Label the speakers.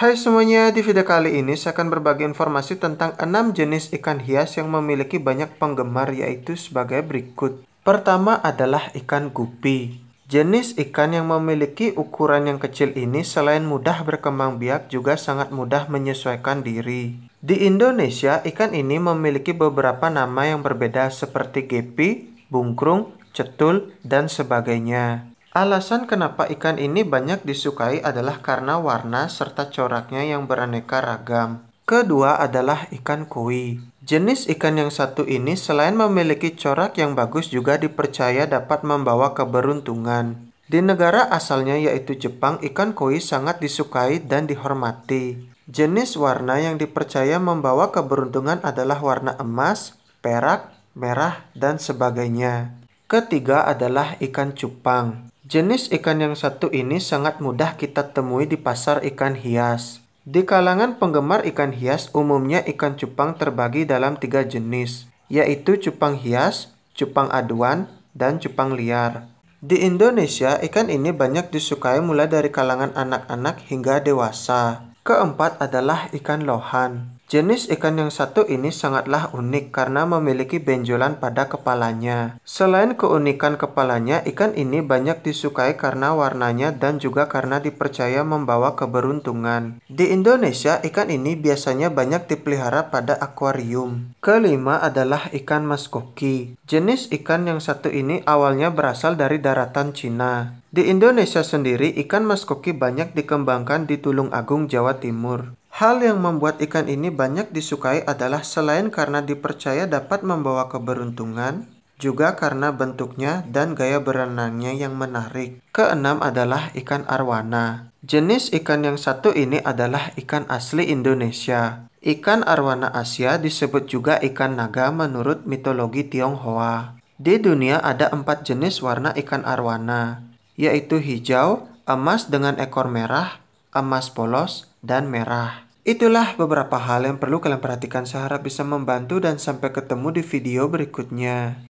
Speaker 1: Hai semuanya, di video kali ini saya akan berbagi informasi tentang 6 jenis ikan hias yang memiliki banyak penggemar yaitu sebagai berikut. Pertama adalah ikan gupi. Jenis ikan yang memiliki ukuran yang kecil ini selain mudah berkembang biak juga sangat mudah menyesuaikan diri. Di Indonesia, ikan ini memiliki beberapa nama yang berbeda seperti gepi, bungkrung, cetul, dan sebagainya. Alasan kenapa ikan ini banyak disukai adalah karena warna serta coraknya yang beraneka ragam. Kedua adalah ikan koi. Jenis ikan yang satu ini selain memiliki corak yang bagus juga dipercaya dapat membawa keberuntungan. Di negara asalnya yaitu Jepang, ikan koi sangat disukai dan dihormati. Jenis warna yang dipercaya membawa keberuntungan adalah warna emas, perak, merah, dan sebagainya. Ketiga adalah ikan cupang. Jenis ikan yang satu ini sangat mudah kita temui di pasar ikan hias. Di kalangan penggemar ikan hias, umumnya ikan cupang terbagi dalam tiga jenis, yaitu cupang hias, cupang aduan, dan cupang liar. Di Indonesia, ikan ini banyak disukai mulai dari kalangan anak-anak hingga dewasa. Keempat adalah ikan lohan. Jenis ikan yang satu ini sangatlah unik karena memiliki benjolan pada kepalanya. Selain keunikan kepalanya, ikan ini banyak disukai karena warnanya dan juga karena dipercaya membawa keberuntungan. Di Indonesia, ikan ini biasanya banyak dipelihara pada akuarium. Kelima adalah ikan maskoki. Jenis ikan yang satu ini awalnya berasal dari daratan Cina. Di Indonesia sendiri, ikan maskoki banyak dikembangkan di Tulung Agung, Jawa Timur. Hal yang membuat ikan ini banyak disukai adalah selain karena dipercaya dapat membawa keberuntungan, juga karena bentuknya dan gaya berenangnya yang menarik. Keenam adalah ikan arwana. Jenis ikan yang satu ini adalah ikan asli Indonesia. Ikan arwana Asia disebut juga ikan naga menurut mitologi Tionghoa. Di dunia ada empat jenis warna ikan arwana, yaitu hijau, emas dengan ekor merah, emas polos, dan merah. Itulah beberapa hal yang perlu kalian perhatikan seharap bisa membantu dan sampai ketemu di video berikutnya.